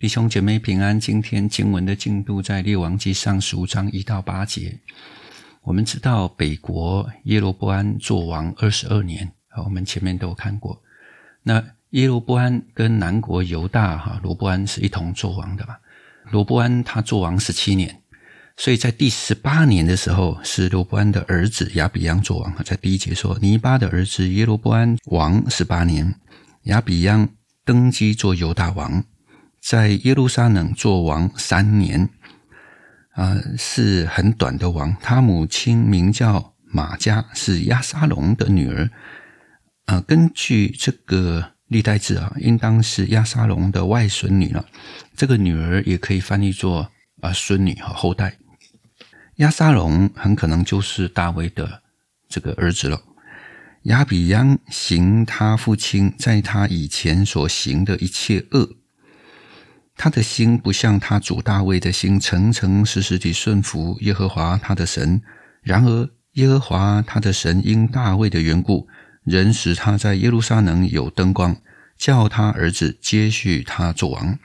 弟兄姐妹平安。今天经文的进度在《列王纪上》十五章一到八节。我们知道北国耶罗波安做王二十二年啊，我们前面都有看过。那耶罗波安跟南国犹大哈罗波安是一同做王的嘛？罗波安他做王十七年，所以在第十八年的时候是罗波安的儿子亚比央做王在第一节说：“尼巴的儿子耶罗波安王十八年，亚比央登基做犹大王。”在耶路撒冷做王三年，啊，是很短的王。他母亲名叫玛加，是亚沙龙的女儿。啊，根据这个历代志啊，应当是亚沙龙的外孙女了。这个女儿也可以翻译作啊，孙女和后代。亚沙龙很可能就是大卫的这个儿子了。亚比央行他父亲在他以前所行的一切恶。他的心不像他主大卫的心，诚诚实实地顺服耶和华他的神。然而，耶和华他的神因大卫的缘故，仍使他在耶路撒冷有灯光，叫他儿子接续他做王，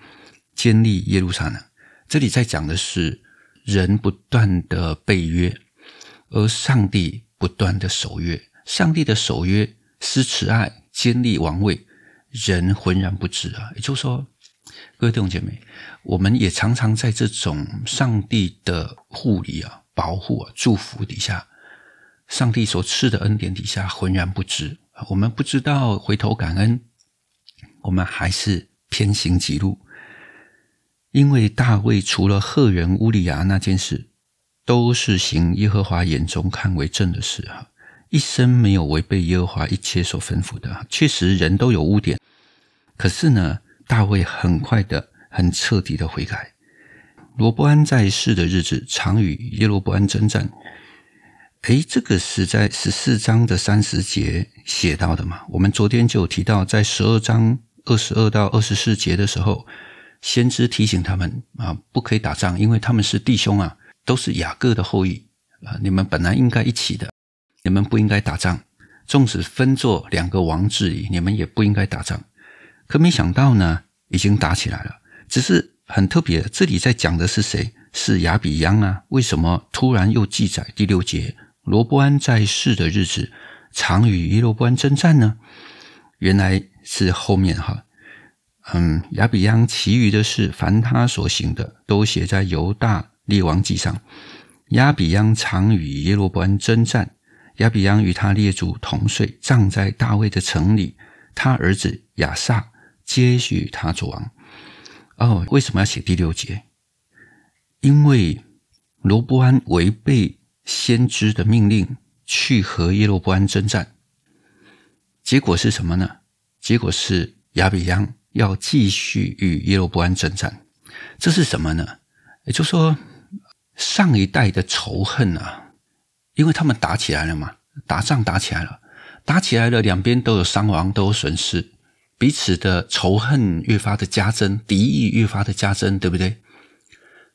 建立耶路撒冷。这里在讲的是人不断的被约，而上帝不断的守约。上帝的守约施慈爱，建立王位，人浑然不知啊。也就是说。各位弟兄姐妹，我们也常常在这种上帝的护理啊、保护啊、祝福底下，上帝所赐的恩典底下，浑然不知。我们不知道回头感恩，我们还是偏行己路。因为大卫除了赫人乌里亚那件事，都是行耶和华眼中看为正的事，哈，一生没有违背耶和华一切所吩咐的。确实，人都有污点，可是呢？大卫很快的、很彻底的悔改。罗伯安在世的日子，常与耶罗伯安征战。哎，这个是在十四章的三十节写到的嘛？我们昨天就有提到，在十二章二十二到二十四节的时候，先知提醒他们啊，不可以打仗，因为他们是弟兄啊，都是雅各的后裔啊，你们本来应该一起的，你们不应该打仗。纵使分作两个王治，理，你们也不应该打仗。可没想到呢，已经打起来了。只是很特别，这里在讲的是谁？是亚比央啊？为什么突然又记载第六节？罗伯安在世的日子，常与耶罗伯安争战呢？原来是后面哈，嗯，亚比央其余的事，凡他所行的，都写在犹大列王记上。亚比央常与耶罗伯安争战。亚比央与他列祖同岁，葬在大卫的城里。他儿子亚撒。接续他做王。哦，为什么要写第六节？因为罗布安违背先知的命令去和耶罗布安征战，结果是什么呢？结果是亚比央要继续与耶罗布安征战。这是什么呢？也就是说，上一代的仇恨啊，因为他们打起来了嘛，打仗打起来了，打起来了，两边都有伤亡，都有损失。彼此的仇恨越发的加深，敌意越发的加深，对不对？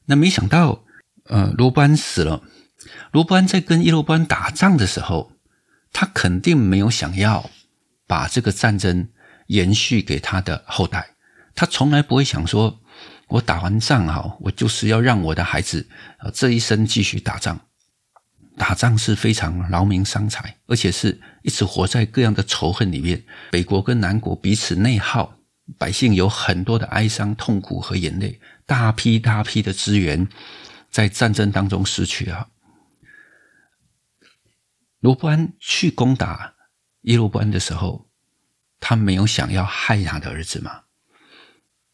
那没想到，呃，罗伯安死了。罗伯安在跟叶罗班打仗的时候，他肯定没有想要把这个战争延续给他的后代。他从来不会想说，我打完仗哈，我就是要让我的孩子这一生继续打仗。打仗是非常劳民伤财，而且是一直活在各样的仇恨里面。北国跟南国彼此内耗，百姓有很多的哀伤、痛苦和眼泪，大批大批的资源在战争当中失去啊。罗伯安去攻打耶罗伯安的时候，他没有想要害他的儿子嘛？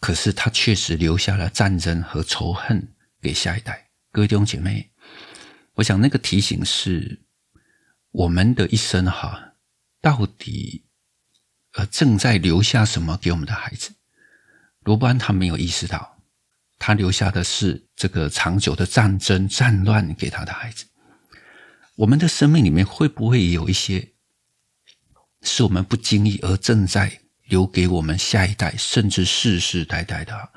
可是他确实留下了战争和仇恨给下一代，哥弟兄姐妹。我想，那个提醒是，我们的一生哈，到底呃正在留下什么给我们的孩子？罗伯安他没有意识到，他留下的是这个长久的战争战乱给他的孩子。我们的生命里面会不会有一些，是我们不经意而正在留给我们下一代，甚至世世代代的？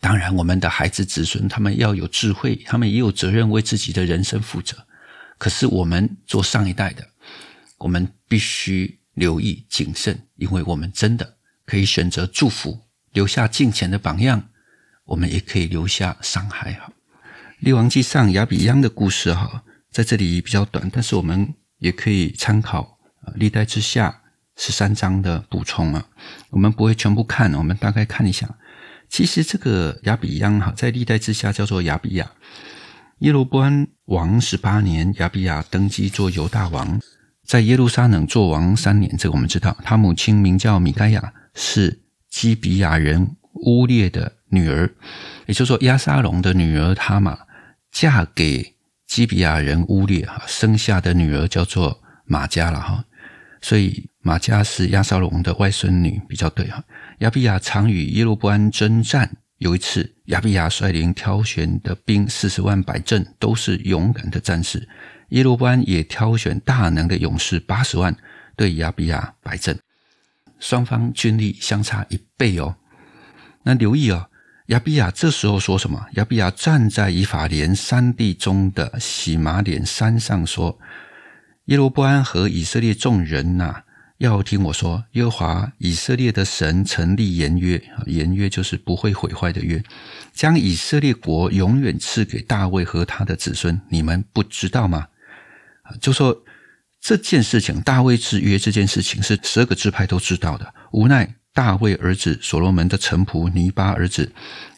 当然，我们的孩子子孙他们要有智慧，他们也有责任为自己的人生负责。可是，我们做上一代的，我们必须留意谨慎，因为我们真的可以选择祝福，留下敬虔的榜样；我们也可以留下伤害。哈，《列王记上》亚比央的故事哈，在这里比较短，但是我们也可以参考历代之下》十三章的补充啊，我们不会全部看，我们大概看一下。其实这个亚比央哈，在历代之下叫做亚比亚，耶罗波安王十八年，亚比亚登基做犹大王，在耶路撒冷做王三年。这个我们知道，他母亲名叫米该亚，是基比亚人乌列的女儿，也就是说亚沙龙的女儿哈玛嫁给基比亚人乌列哈，生下的女儿叫做马加了哈。所以马加是亚沙龙的外孙女比较对哈。亚比亚常与耶路伯安征战。有一次，亚比亚率领挑选的兵四十万摆阵，都是勇敢的战士。耶路伯安也挑选大能的勇士八十万对亚比亚摆阵，双方军力相差一倍哦。那留意哦，亚比亚这时候说什么？亚比亚站在以法连山地中的喜马点山上说。耶罗波安和以色列众人呐，要听我说：耶和华以色列的神成立言约言约就是不会毁坏的约，将以色列国永远赐给大卫和他的子孙。你们不知道吗？就说这件事情，大卫之约这件事情是十二个支派都知道的。无奈大卫儿子所罗门的臣仆尼巴儿子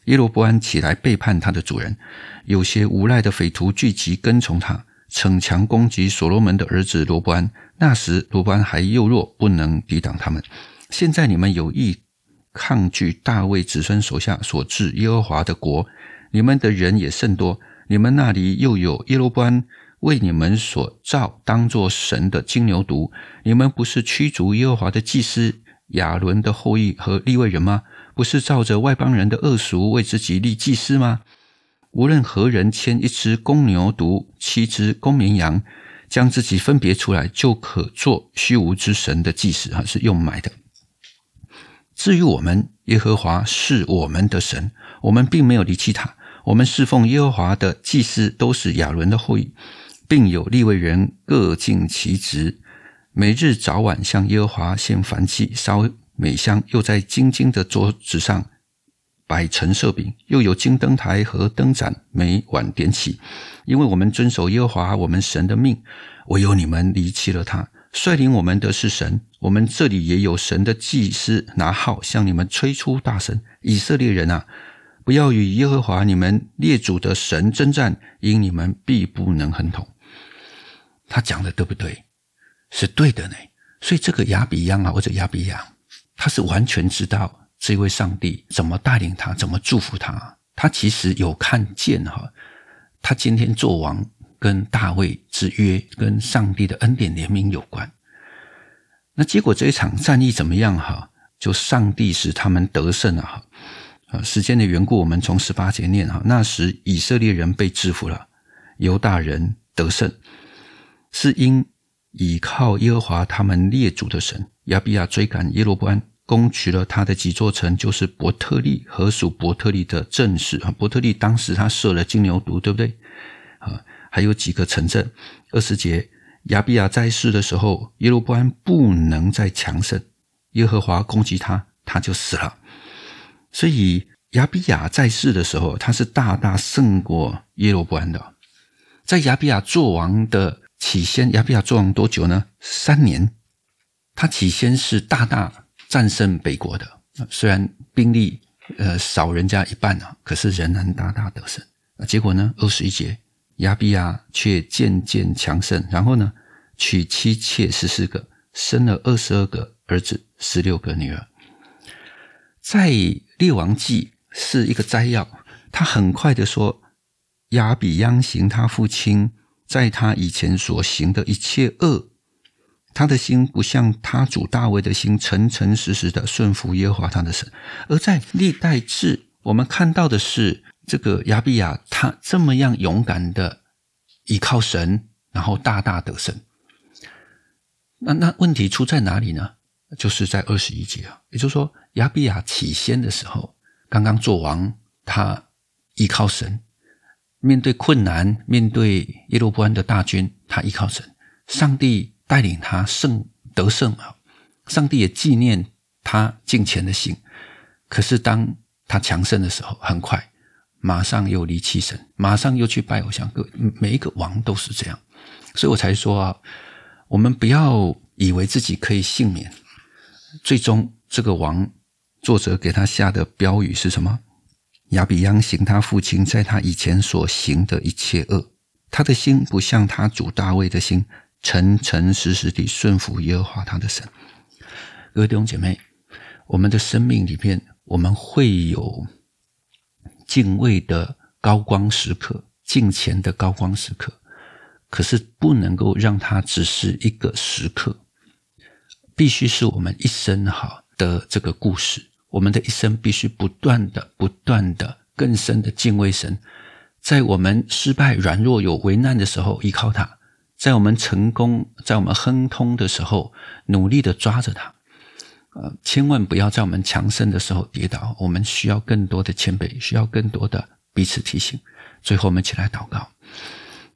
耶罗波安起来背叛他的主人，有些无赖的匪徒聚集跟从他。逞强攻击所罗门的儿子罗安。那时罗安还幼弱，不能抵挡他们。现在你们有意抗拒大卫子孙手下所治耶和华的国，你们的人也甚多，你们那里又有耶罗安。为你们所造，当作神的金牛犊。你们不是驱逐耶和华的祭司亚伦的后裔和立位人吗？不是照着外邦人的恶俗为自己立祭司吗？无论何人牵一只公牛犊、七只公绵羊，将自己分别出来，就可做虚无之神的祭司。哈，是用买的。至于我们，耶和华是我们的神，我们并没有离弃他。我们侍奉耶和华的祭司都是亚伦的后裔，并有立位人各尽其职，每日早晚向耶和华献燔祭、烧美香，又在晶晶的桌子上。摆城设饼，又有金灯台和灯盏，每晚点起。因为我们遵守耶和华我们神的命，唯有你们离弃了他。率领我们的是神，我们这里也有神的祭司拿号向你们吹出大神。以色列人啊，不要与耶和华你们列祖的神争战，因你们必不能亨通。他讲的对不对？是对的呢。所以这个亚比央啊，或者亚比亚，他是完全知道。这位上帝怎么带领他，怎么祝福他？他其实有看见哈，他今天做王跟大卫之约跟上帝的恩典联名有关。那结果这一场战役怎么样哈？就上帝使他们得胜了哈。啊，时间的缘故，我们从十八节念哈，那时以色列人被制服了，犹大人得胜，是因倚靠耶和华他们列祖的神亚比亚追赶耶罗波安。攻取了他的几座城，就是伯特利，和属伯特利的正室，啊。伯特利当时他设了金牛犊，对不对？啊，还有几个城镇。二十节，亚比亚在世的时候，耶罗伯安不能再强盛。耶和华攻击他，他就死了。所以亚比亚在世的时候，他是大大胜过耶罗伯安的。在亚比亚做王的起先，亚比亚做王多久呢？三年。他起先是大大。战胜北国的，虽然兵力呃少人家一半啊，可是仍然大大得胜。啊、结果呢？二十一节亚比亚却渐渐强盛。然后呢，娶妻妾十四个，生了二十二个儿子，十六个女儿。在《列王记》是一个摘要，他很快的说，亚比央行他父亲在他以前所行的一切恶。他的心不像他主大卫的心，诚诚实实的顺服耶和华他的神；而在历代志，我们看到的是这个亚比亚，他这么样勇敢的依靠神，然后大大得胜。那那问题出在哪里呢？就是在二十一节啊，也就是说亚比亚起先的时候，刚刚做王，他依靠神，面对困难，面对耶路巴安的大军，他依靠神，上帝。带领他胜得胜啊！上帝也纪念他敬虔的心。可是当他强盛的时候，很快马上又离弃神，马上又去拜偶像。各位，每一个王都是这样，所以我才说啊，我们不要以为自己可以幸免。最终，这个王作者给他下的标语是什么？亚比央行他父亲在他以前所行的一切恶，他的心不像他主大卫的心。诚诚实实地顺服耶和华他的神，各位弟兄姐妹，我们的生命里面，我们会有敬畏的高光时刻，敬前的高光时刻。可是不能够让它只是一个时刻，必须是我们一生哈的这个故事。我们的一生必须不断的、不断的、更深的敬畏神，在我们失败、软弱、有危难的时候，依靠他。在我们成功、在我们亨通的时候，努力的抓着它，呃，千万不要在我们强盛的时候跌倒。我们需要更多的谦卑，需要更多的彼此提醒。最后，我们起来祷告。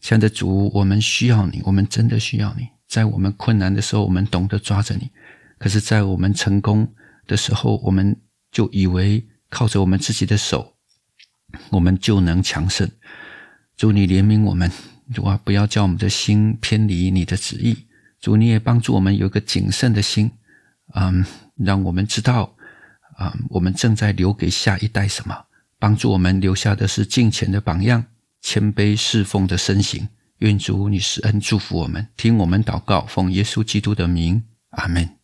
向着主，我们需要你，我们真的需要你。在我们困难的时候，我们懂得抓着你；可是在我们成功的时候，我们就以为靠着我们自己的手，我们就能强盛。主，你怜悯我们。主啊，不要叫我们的心偏离你的旨意。主，你也帮助我们有一个谨慎的心，嗯，让我们知道，啊，我们正在留给下一代什么？帮助我们留下的是敬虔的榜样、谦卑侍奉的身形。愿主你施恩祝福我们，听我们祷告，奉耶稣基督的名，阿门。